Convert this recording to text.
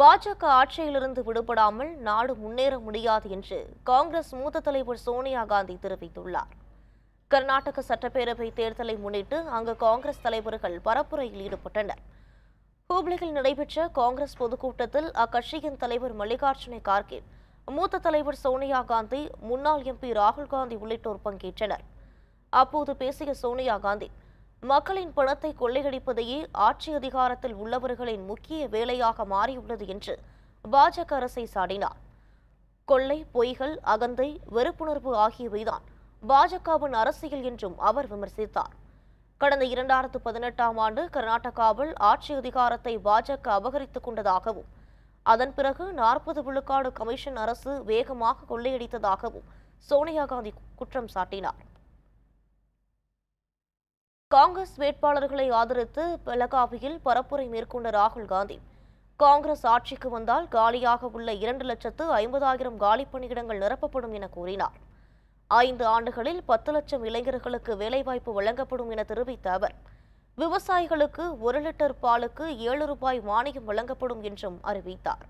பாஜக ஆட்சியிலிருந்து விடுபடாமல் நாடு முன்னேற முடியாது என்று காங்கிரஸ் மூத்த தலைவர் சோனியா காந்தி தெரிவித்துள்ளார் கர்நாடக சட்டப்பேரவை தேர்தலை முன்னிட்டு அங்கு காங்கிரஸ் தலைவர்கள் பரப்புரையில் ஈடுபட்டனர் ஹூப்ளியில் நடைபெற்ற காங்கிரஸ் பொதுக்கூட்டத்தில் அக்கட்சியின் தலைவர் மல்லிகார்ஜுன கார்கே மூத்த தலைவர் சோனியா காந்தி முன்னாள் எம்பி ராகுல் காந்தி உள்ளிட்டோர் பங்கேற்றனர் அப்போது பேசிய சோனியா காந்தி மக்களின் பணத்தை கொள்ளையடிப்பதையே ஆட்சி அதிகாரத்தில் உள்ளவர்களின் முக்கிய வேலையாக மாறியுள்ளது என்று பாஜக அரசை சாடினார் கொள்ளை பொய்கள் அகந்தை வெறுப்புணர்வு ஆகியவைதான் பாஜகவின் அரசியல் என்றும் அவர் விமர்சித்தார் கடந்த இரண்டாயிரத்து பதினெட்டாம் ஆண்டு கர்நாடகாவில் ஆட்சி அதிகாரத்தை பாஜக அபகரித்துக் கொண்டதாகவும் அதன் பிறகு நாற்பது விழுக்காடு கமிஷன் அரசு வேகமாக கொள்ளையடித்ததாகவும் சோனியா காந்தி குற்றம் சாட்டினார் காங்கிரஸ் வேட்பாளர்களை ஆதரித்து பெலகாவியில் பரப்புரை மேற்கொண்ட ராகுல் காந்தி காங்கிரஸ் ஆட்சிக்கு வந்தால் காலியாக உள்ள இரண்டு லட்சத்து ஐம்பதாயிரம் காலி பணியிடங்கள் நிரப்பப்படும் என கூறினார் ஐந்து ஆண்டுகளில் பத்து லட்சம் இளைஞர்களுக்கு வேலைவாய்ப்பு வழங்கப்படும் என தெரிவித்த அவர் விவசாயிகளுக்கு ஒரு லிட்டர் பாலுக்கு ஏழு ரூபாய் மானியம் வழங்கப்படும் என்றும் அறிவித்தார்